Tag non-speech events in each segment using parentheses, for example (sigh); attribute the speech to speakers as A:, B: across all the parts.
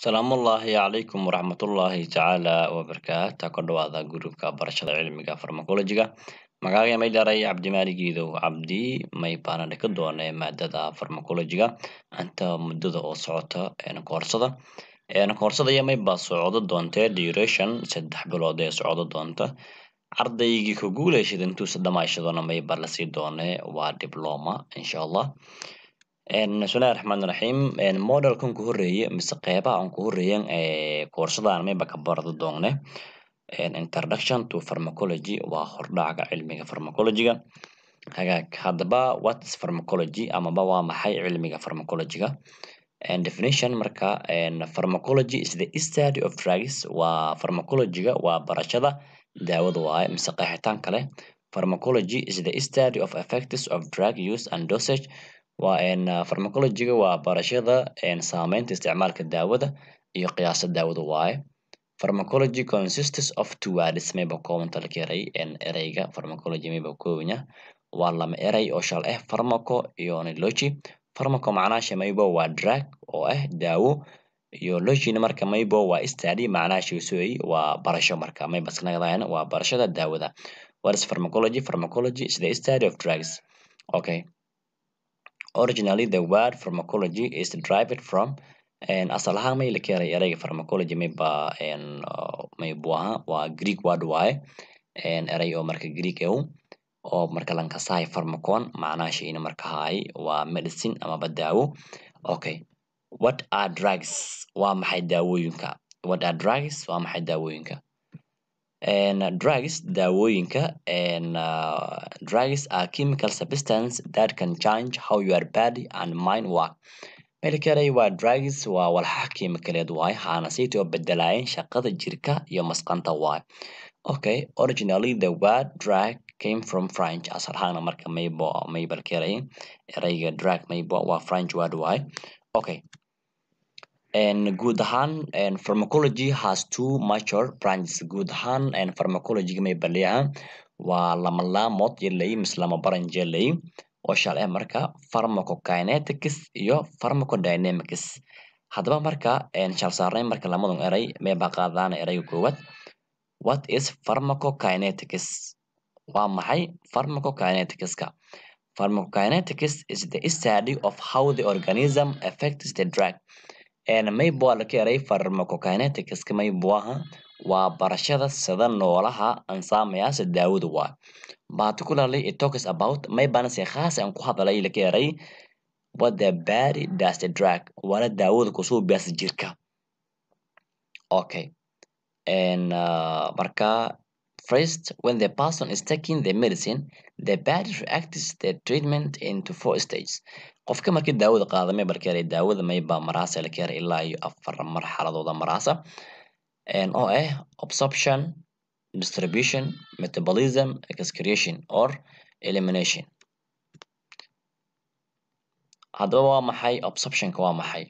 A: asalaamullaahi calaykum waraxmatullaahi tacaala wabarakaata ku dhawaada gruubka barashada cilmiga farmakolojiga magacaaga may dharay cabdimaaligiidow cabdi may baanana ka doone maadada farmacologiga inta muddada oo socota koorsada koorsada iyo may baa socdo doonte duration saddex bilood ee socdo doonta ardaygii ku guuleyshaday intuusa dhamaashadona may ba lasii doone waa dibloma insha allah bismillahi raxmaani raxiim modelkan ku horeeye mise qeybaha aan ku horeeyen koorshadan meeba ka barani doone introduction to pharmacology waa hordhaca cilmiga farmacology-ga hadaba whats pharmacology amaba waa maxay cilmiga farmacology definition marka pharmacology is the study of drugs waa pharmacology waa barashada daawada waaye mise qeexitaan kale pharmacology is the study of effects of drug use and dosage waa ah, farmakolojiga waa barashada saameynta isticmaalka daawada iyo qiyaasta daawada waaye pharmacology consists of towards meba kooban tahay laka eray ereyga pharmacology meba koobanya waa lama erey oo shal ah eh, pharmaco iyo logy pharmaco macnaha maybo waa drug oo ah daawo iyo logyna marka maybo waa study macnaha sheegsooy waa barasho marka mayba iskanagadahayna waa barashada daawada what is pharmacology pharmacology is the study of drugs okay Originally, the word pharmacology is derived from asal ahaan may lakeelay ereyga pharmacology mayba maybuaha waa Greek word waaye erey oo marka Greek ah oo marka lankasahay pharmacon macnaha shayna marka haay waa medicine amaba daawo okay what are drugs waa maxay daawooyinka what are drugs waa maxay daawooyinka Drugs (daawooyinka) uh, Drugs are chemical substances that can change how your body and mind work. Midda kale drugs waa walxaha kiimikadeed waaye xaanasiinta oo shaqada jirka iyo masqanta waaye. Okay, originally the word drug came from French. Asal ahaan marka mayba ereyga drug maybe waa French word waaye. Okay guud ahaan pharmacology has two major branches guud ahaan pharmacology may baleeyaha waa lama laamood yeelay mise lama branch yeelay oo shal ah, marka pharmacokinetics iyo pharmacodynamics hadaba marka shal marka lamadan eray meebaa qaadanaana erayga koowaad what is pharmacokinetics waa maxay pharmacokineticska pharmacokinetics is the study of how the organism affects the drug Maybo waa la ka yaray pharmacokinetics maybo waa barashada sida noolaha ansaamayaasha daawadu waaye. Particularly it talks about maybana si khaas aan ku hadalay la ka yaray what the body does the drug waana daawada ku soo jirka. Okay. And, uh, marka first when the person is taking the medicine the body reacts the treatment into four stages qofka marki daawada qaado meybal ka yaree daawada meybaa maraasa laka yaare ilaa iyo afar marxaladooda maraasa oo ah absorption distribution metabolism excretion or elimination haddaba waa maxay absorptionka waa maxay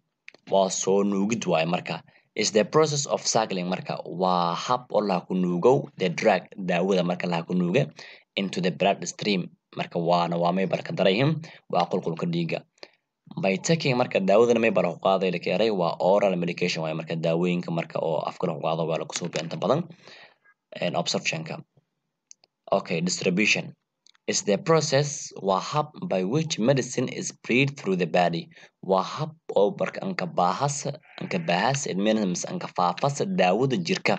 A: waa soo nuugid waaye marka is the process of cycling marka waa hab oo laha ku nuugow the drug daawada marka laha ku nuuga into the blood stream marka waana waa may barka darayhim waa qulqulka dhiiga bytaking marka daawadana may ku qaaday la keenay waa oral medication waaye marka daawooyinka marka oo afka lagu qaado waa lagu beenta badan absorptionka okay distribution is the process waa hab by which medicine is breed through the body waa hab oo marka anka baahas anka baahas daawada jirka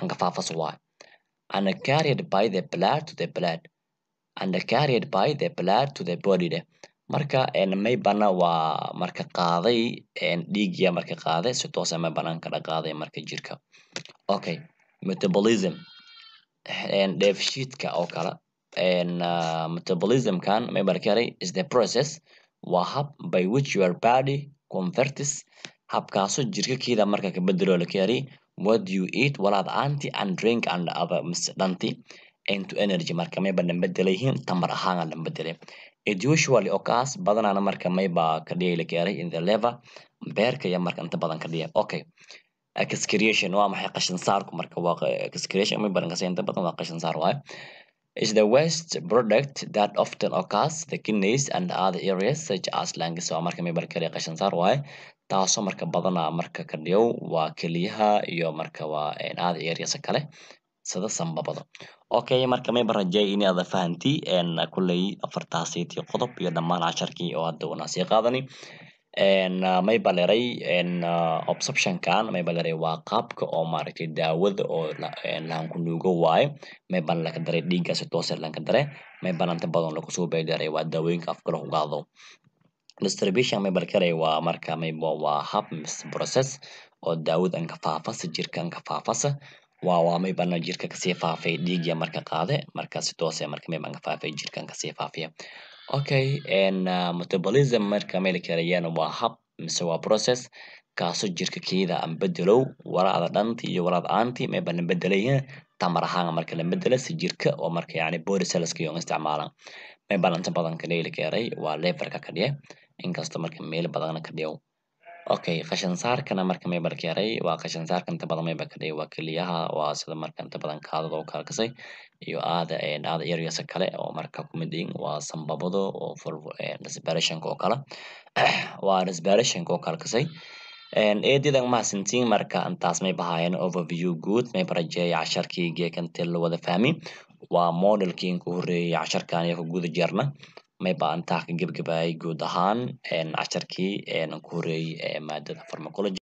A: anka faafas waaye carried by the blood to the blood and carried by the blood to the body. Marka may waa marka qaaday dhiigyaa marka qaaday si toosa ma banaanka dhaqaaday marka jirka. Okay, metabolism dheefshiidka oo kale ah, metabolismkan may bana karay is the process waa hab by which your body converts habkaaso jirka marka ka bedelo la keenay what you eat walaad aanti and drink and other dhanti into energy marka mayba dhanbadela tamar ahaana dhanbadele it usually occurs badanaana marka mayba kadhiya la keenay in the liver beerka iyo marka inta badan kadhiya okay excretion waa maxay qashin saarku marka waa excretion may badan inta badan waa qashin saar waayo is the waste product that often occurs the kidneys and other areas such as lungs waa marka maybar keliya qashin saar waaye taasoo marka badanaa marka kadhiyow waa keliyaha iyo marka waa eh, other areas kale sida sambabada okay marka mayba rajay inaad fahanti een kulley afartaasiitii qodob iyo dhammaan casharkii oo hadda una qaadani mayba leray een mayba leray waa qaabka oo maaragtay daawada oo lahan nuugo waaye maybana laka daray dhiigga toose ah lanka dare maybana inta badan lagu soo beedaray waa daawooyinka afka lagu distribution maybal karay waa marka mayba waa hab mise process oo daawada anka faafasa jirka anka faafasa waawaamay bana jirka kasii faafay dhiigya marka qaade marka sidoose eh, marka meeban faafay jirkan kasii faafiya okay ah, metabolism marka meel karayaan waa hab mise waa process kaaso jirka keeda an bedelow walaada dhanti iyo walaad aanti meeba na tamar ahaan marka la bedelo si jirka oo marka yacni body celleska iyo isticmaalaan meeban inta badan kadheeli keeray waa leverka kadhiye inkasto marka meel badan kadhiyo Okay qashin marka meey bala keenay waa qashin saarka inta badan meel baa kadhigay waa kaliyaha waa sida marka inta badan kaadada oo kala iyo aada yaryarka kale oo marka ku waa sanbabada oo cusbinaayshanka oo kale waana cusbinaayshanka oo kala (clears throat) marka intaas mey overview guud meey casharkii geeka inti lawada fahmay waa moodalkii inka uhoreeyay casharkaan iyo ka guda jeerna meybaa intaa kagebgabayay guud ahaan casharkii ku horeeyay ee eh, maadada farmakoloji.